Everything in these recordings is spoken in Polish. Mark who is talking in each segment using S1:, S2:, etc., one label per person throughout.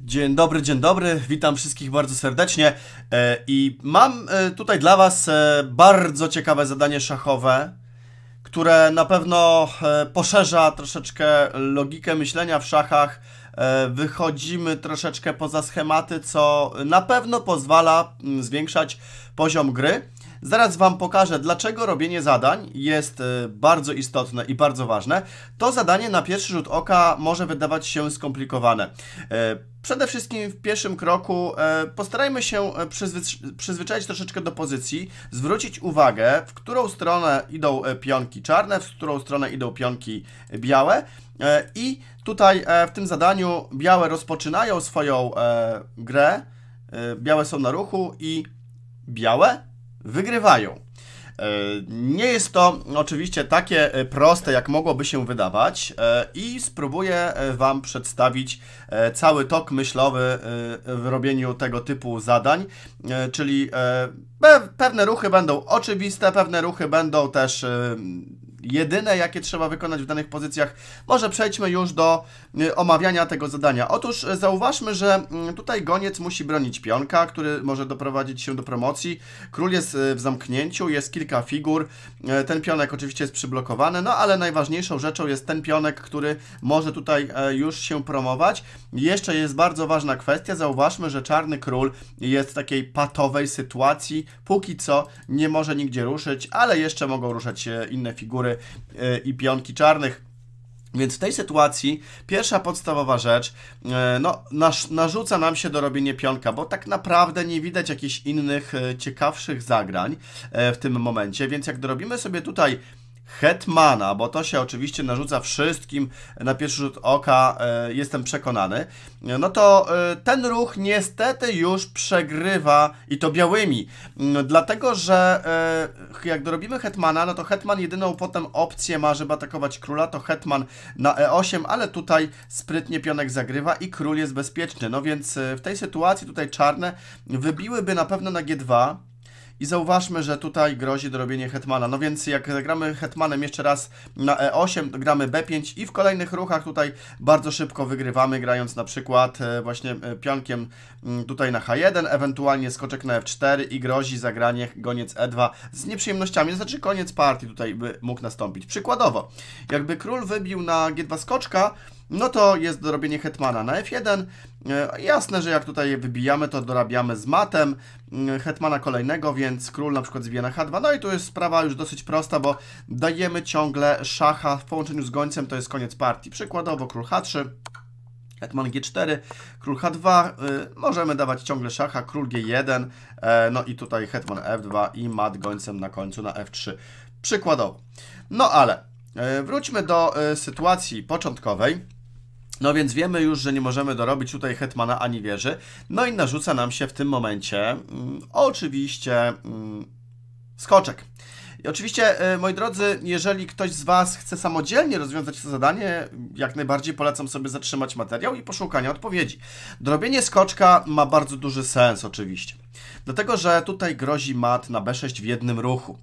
S1: Dzień dobry, dzień dobry, witam wszystkich bardzo serdecznie e, i mam e, tutaj dla Was e, bardzo ciekawe zadanie szachowe, które na pewno poszerza troszeczkę logikę myślenia w szachach, wychodzimy troszeczkę poza schematy, co na pewno pozwala mm, zwiększać poziom gry. Zaraz Wam pokażę, dlaczego robienie zadań jest y, bardzo istotne i bardzo ważne. To zadanie na pierwszy rzut oka może wydawać się skomplikowane. Y, przede wszystkim w pierwszym kroku y, postarajmy się przyzwyczaić troszeczkę do pozycji, zwrócić uwagę, w którą stronę idą pionki czarne, w którą stronę idą pionki białe. I tutaj e, w tym zadaniu białe rozpoczynają swoją e, grę, białe są na ruchu i białe wygrywają. E, nie jest to oczywiście takie e, proste, jak mogłoby się wydawać, e, i spróbuję Wam przedstawić cały tok myślowy w robieniu tego typu zadań, czyli pewne ruchy będą oczywiste, pewne ruchy będą też jedyne, jakie trzeba wykonać w danych pozycjach. Może przejdźmy już do y, omawiania tego zadania. Otóż y, zauważmy, że mm, tutaj goniec musi bronić pionka, który może doprowadzić się do promocji. Król jest y, w zamknięciu, jest kilka figur. Ten pionek oczywiście jest przyblokowany, no ale najważniejszą rzeczą jest ten pionek, który może tutaj e, już się promować. Jeszcze jest bardzo ważna kwestia. Zauważmy, że czarny król jest w takiej patowej sytuacji. Póki co nie może nigdzie ruszyć, ale jeszcze mogą ruszać inne figury i pionki czarnych. Więc w tej sytuacji pierwsza podstawowa rzecz, e, no, narzuca nam się do robienia pionka, bo tak naprawdę nie widać jakichś innych e, ciekawszych zagrań e, w tym momencie, więc jak dorobimy sobie tutaj Hetmana, bo to się oczywiście narzuca wszystkim na pierwszy rzut oka, e, jestem przekonany, no to e, ten ruch niestety już przegrywa i to białymi, mm, dlatego że e, jak dorobimy Hetmana, no to Hetman jedyną potem opcję ma, żeby atakować króla, to Hetman na E8, ale tutaj sprytnie pionek zagrywa i król jest bezpieczny, no więc w tej sytuacji tutaj czarne wybiłyby na pewno na G2, i zauważmy, że tutaj grozi dorobienie hetmana. No więc jak gramy hetmanem jeszcze raz na e8, gramy b5 i w kolejnych ruchach tutaj bardzo szybko wygrywamy, grając na przykład e, właśnie e, pionkiem mm, tutaj na h1, ewentualnie skoczek na f4 i grozi zagranie goniec e2 z nieprzyjemnościami. To znaczy koniec partii tutaj by mógł nastąpić. Przykładowo, jakby król wybił na g2 skoczka, no to jest dorobienie hetmana na f1. E, jasne, że jak tutaj wybijamy, to dorabiamy z matem mm, hetmana kolejnego, więc król na przykład zbija na h2. No i tu jest sprawa już dosyć prosta, bo dajemy ciągle szacha w połączeniu z gońcem, to jest koniec partii. Przykładowo król h3. Hetman G4, król H2, e, możemy dawać ciągle szacha, król G1, e, no i tutaj hetman F2 i mat gońcem na końcu na F3, przykładowo. No ale wróćmy do sytuacji początkowej. No więc wiemy już, że nie możemy dorobić tutaj Hetmana ani wieży. No i narzuca nam się w tym momencie mm, oczywiście mm, skoczek. I oczywiście, y, moi drodzy, jeżeli ktoś z Was chce samodzielnie rozwiązać to zadanie, jak najbardziej polecam sobie zatrzymać materiał i poszukania odpowiedzi. Drobienie skoczka ma bardzo duży sens oczywiście. Dlatego, że tutaj grozi mat na B6 w jednym ruchu.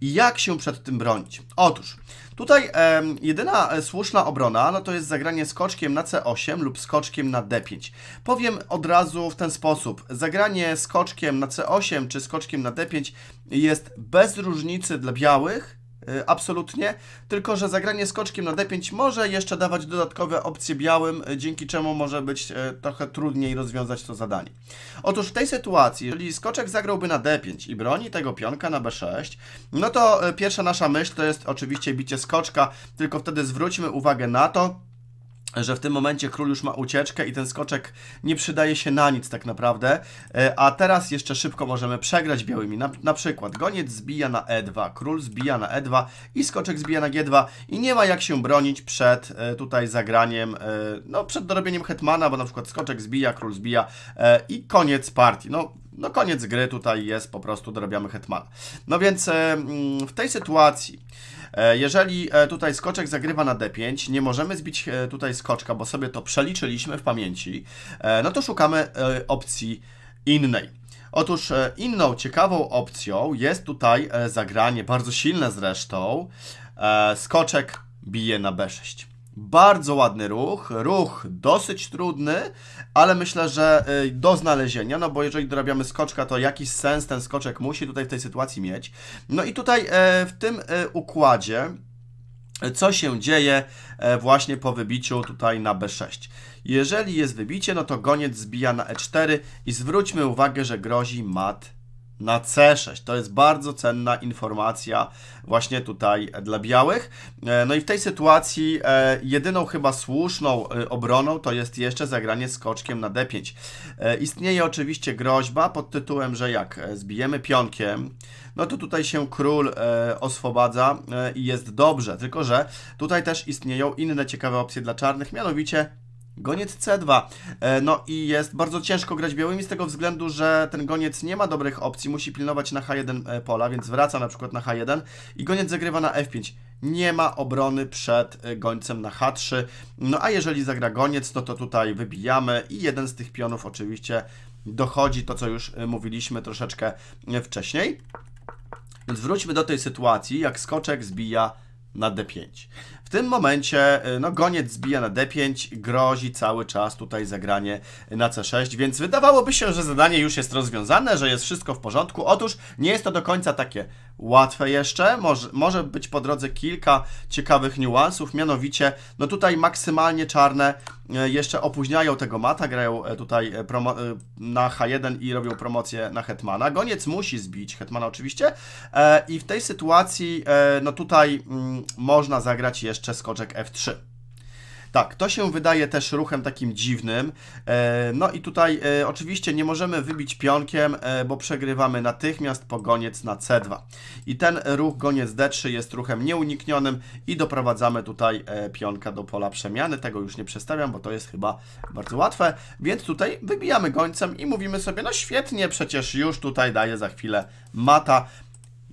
S1: I jak się przed tym bronić? Otóż, tutaj e, jedyna słuszna obrona, no to jest zagranie skoczkiem na C8 lub skoczkiem na D5. Powiem od razu w ten sposób. Zagranie skoczkiem na C8 czy skoczkiem na D5 jest bez różnicy dla białych, Y, absolutnie, tylko że zagranie skoczkiem na d5 może jeszcze dawać dodatkowe opcje białym, y, dzięki czemu może być y, trochę trudniej rozwiązać to zadanie. Otóż w tej sytuacji, jeżeli skoczek zagrałby na d5 i broni tego pionka na b6, no to pierwsza nasza myśl to jest oczywiście bicie skoczka, tylko wtedy zwróćmy uwagę na to, że w tym momencie król już ma ucieczkę i ten skoczek nie przydaje się na nic tak naprawdę, e, a teraz jeszcze szybko możemy przegrać białymi. Na, na, przykład goniec zbija na e2, król zbija na e2 i skoczek zbija na g2 i nie ma jak się bronić przed e, tutaj zagraniem, e, no przed dorobieniem hetmana, bo na przykład skoczek zbija, król zbija i koniec partii. No no koniec gry tutaj jest, po prostu dorabiamy hetmana. No więc mm, w tej sytuacji E, jeżeli e, tutaj skoczek zagrywa na D5, nie możemy zbić e, tutaj skoczka, bo sobie to przeliczyliśmy w pamięci, no to szukamy opcji innej. Otóż inną ciekawą opcją jest tutaj zagranie, bardzo silne zresztą, skoczek bije na B6. Bardzo ładny ruch, ruch dosyć trudny, ale myślę, że y, do znalezienia, no bo jeżeli dorabiamy skoczka, to jakiś sens ten skoczek musi tutaj w tej sytuacji mieć. No i tutaj e, w tym e, układzie e, co się dzieje właśnie po wybiciu tutaj na B6. Jeżeli jest wybicie, no to goniec zbija na E4 i zwróćmy uwagę, że grozi mat na C6. To jest bardzo cenna informacja właśnie tutaj e, dla białych. E, no i w tej sytuacji e, jedyną chyba słuszną obroną to jest jeszcze zagranie skoczkiem na D5. Istnieje oczywiście groźba pod tytułem, że jak zbijemy pionkiem, no to tutaj się król oswobadza i jest dobrze. Tylko, że tutaj też istnieją inne ciekawe opcje dla czarnych, mianowicie Goniec C2. E, no i jest bardzo ciężko grać białymi z tego względu, że ten goniec nie ma dobrych opcji, musi pilnować na H1 e, pola, więc wraca na przykład na H1 i goniec zagrywa na F5. Nie ma obrony przed e, gońcem na H3. No a jeżeli zagra goniec, to to tutaj wybijamy i jeden z tych pionów oczywiście dochodzi to, co już mówiliśmy troszeczkę wcześniej. Więc wróćmy do tej sytuacji, jak skoczek zbija na D5. W tym momencie y, no, goniec zbija na D5, grozi cały czas tutaj zagranie na C6, więc wydawałoby się, że zadanie już jest rozwiązane, że jest wszystko w porządku. Otóż nie jest to do końca takie łatwe jeszcze. Może, może być po drodze kilka ciekawych niuansów, mianowicie, no tutaj maksymalnie czarne e, jeszcze opóźniają tego mata, grają e, tutaj e, na H1 i robią promocję na Hetmana. Goniec musi zbić Hetmana oczywiście i w tej sytuacji, no tutaj mm, można zagrać jeszcze skoczek F3. Tak, to się wydaje też ruchem takim dziwnym. E, no i tutaj e, oczywiście nie możemy wybić pionkiem, e, bo przegrywamy natychmiast po goniec na C2. I ten ruch goniec D3 jest ruchem nieuniknionym i doprowadzamy tutaj pionka do pola przemiany. Tego już nie przestawiam, bo to jest chyba bardzo łatwe. Więc tutaj wybijamy gońcem i mówimy sobie, no świetnie, przecież już tutaj daje za chwilę mata.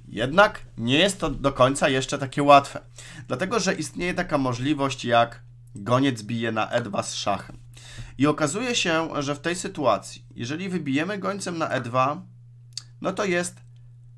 S1: Jednak nie jest to do końca jeszcze takie łatwe, dlatego że istnieje taka możliwość jak Goniec bije na E2 z szachem. I okazuje się, że w tej sytuacji, jeżeli wybijemy gońcem na E2, no to jest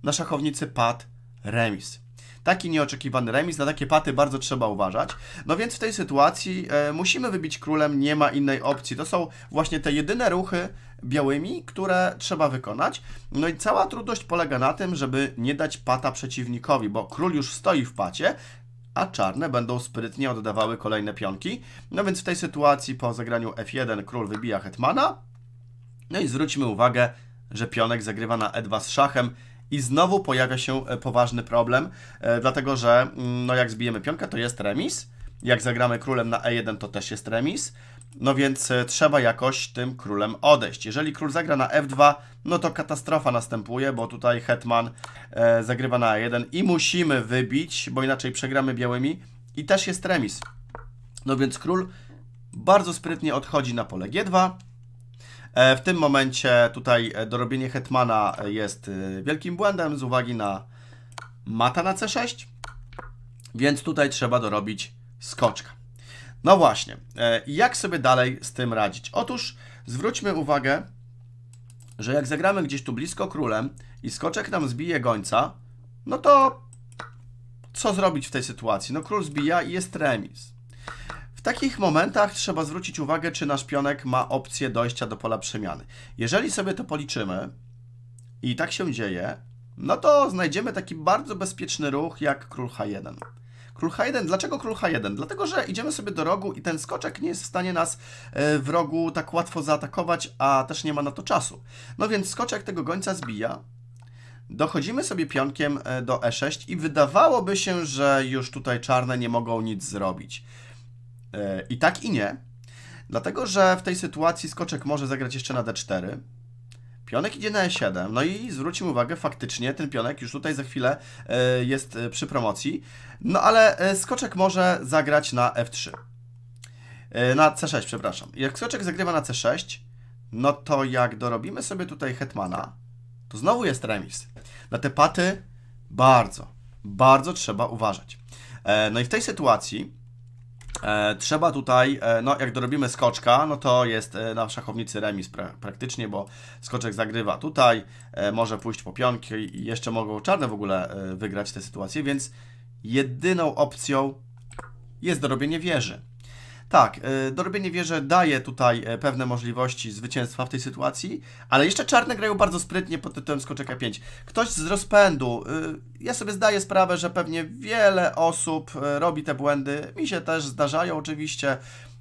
S1: na szachownicy pad remis. Taki nieoczekiwany remis, na takie paty bardzo trzeba uważać. No więc w tej sytuacji e, musimy wybić królem, nie ma innej opcji. To są właśnie te jedyne ruchy białymi, które trzeba wykonać. No i cała trudność polega na tym, żeby nie dać pata przeciwnikowi, bo król już stoi w pacie, a czarne będą sprytnie oddawały kolejne pionki. No więc w tej sytuacji po zagraniu F1 król wybija hetmana. No i zwróćmy uwagę, że pionek zagrywa na E2 z szachem i znowu pojawia się e, poważny problem, e, dlatego że mm, no jak zbijemy pionkę, to jest remis. Jak zagramy królem na E1, to też jest remis. No więc e, trzeba jakoś tym królem odejść. Jeżeli król zagra na f2, no to katastrofa następuje, bo tutaj hetman e, zagrywa na a1 i musimy wybić, bo inaczej przegramy białymi i też jest remis. No więc król bardzo sprytnie odchodzi na pole g2. E, w tym momencie tutaj e, dorobienie hetmana jest e, wielkim błędem z uwagi na mata na c6, więc tutaj trzeba dorobić skoczka. No właśnie, e, jak sobie dalej z tym radzić? Otóż zwróćmy uwagę, że jak zagramy gdzieś tu blisko królem i skoczek nam zbije gońca, no to co zrobić w tej sytuacji? No król zbija i jest remis. W takich momentach trzeba zwrócić uwagę, czy nasz pionek ma opcję dojścia do pola przemiany. Jeżeli sobie to policzymy i tak się dzieje, no to znajdziemy taki bardzo bezpieczny ruch jak król H1. Król H1. Dlaczego król H1? Dlatego, że idziemy sobie do rogu i ten skoczek nie jest w stanie nas e, w rogu tak łatwo zaatakować, a też nie ma na to czasu. No więc skoczek tego gońca zbija. Dochodzimy sobie pionkiem e, do E6 i wydawałoby się, że już tutaj czarne nie mogą nic zrobić. E, I tak i nie. Dlatego, że w tej sytuacji skoczek może zagrać jeszcze na D4. Pionek idzie na E7, no i zwróćmy uwagę, faktycznie ten pionek już tutaj za chwilę e, jest e, przy promocji, no ale e, skoczek może zagrać na F3, na C6, przepraszam. Jak skoczek zagrywa na C6, no to jak dorobimy sobie tutaj hetmana, to znowu jest remis. Na te paty bardzo, bardzo trzeba uważać. No i w tej sytuacji E, trzeba tutaj, e, no jak dorobimy skoczka, no to jest e, na szachownicy remis pra praktycznie, bo skoczek zagrywa tutaj, e, może pójść po pionki i jeszcze mogą czarne w ogóle e, wygrać tę sytuację, więc jedyną opcją jest dorobienie wieży. Tak, e, dorobienie wieże daje tutaj e, pewne możliwości zwycięstwa w tej sytuacji, ale jeszcze czarne grają bardzo sprytnie pod tytułem skoczek 5 Ktoś z rozpędu, e, ja sobie zdaję sprawę, że pewnie wiele osób robi te błędy, mi się też zdarzają oczywiście,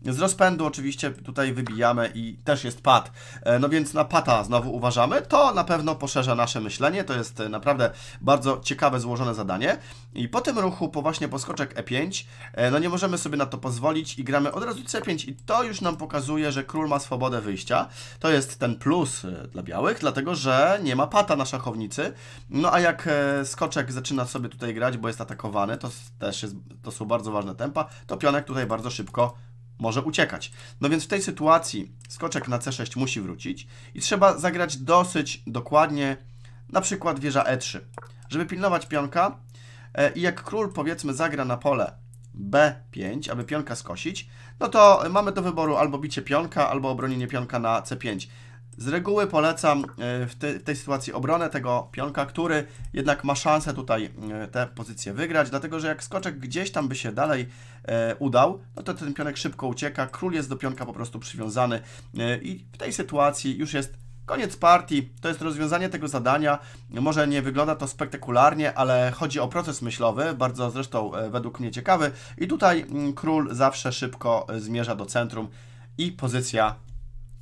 S1: z rozpędu oczywiście tutaj wybijamy i też jest pad. E, no więc na pata znowu uważamy. To na pewno poszerza nasze myślenie. To jest e, naprawdę bardzo ciekawe, złożone zadanie. I po tym ruchu, po właśnie poskoczek E5, e, no nie możemy sobie na to pozwolić i gramy od razu C5 i to już nam pokazuje, że król ma swobodę wyjścia. To jest ten plus dla białych, dlatego że nie ma pata na szachownicy. No a jak skoczek zaczyna sobie tutaj grać, bo jest atakowany, to też jest, to są bardzo ważne tempa, to pionek tutaj bardzo szybko może uciekać. No więc w tej sytuacji skoczek na C6 musi wrócić i trzeba zagrać dosyć dokładnie, na przykład wieża E3, żeby pilnować pionka e, i jak król powiedzmy zagra na pole B5, aby pionka skosić, no to mamy do wyboru albo bicie pionka, albo obronienie pionka na C5. Z reguły polecam e, w, te, w, tej sytuacji obronę tego pionka, który jednak ma szansę tutaj e, tę pozycję wygrać, dlatego że jak skoczek gdzieś tam by się dalej e, udał, no to ten pionek szybko ucieka, król jest do pionka po prostu przywiązany e, i w tej sytuacji już jest Koniec partii, to jest rozwiązanie tego zadania. Może nie wygląda to spektakularnie, ale chodzi o proces myślowy, bardzo zresztą e, według mnie ciekawy. I tutaj mm, król zawsze szybko zmierza do centrum i pozycja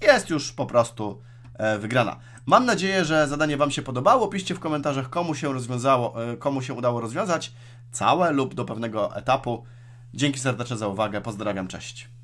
S1: jest już po prostu e, wygrana. Mam nadzieję, że zadanie Wam się podobało. Piszcie w komentarzach, komu się, rozwiązało, e, komu się udało rozwiązać całe lub do pewnego etapu. Dzięki serdecznie za uwagę. Pozdrawiam, cześć.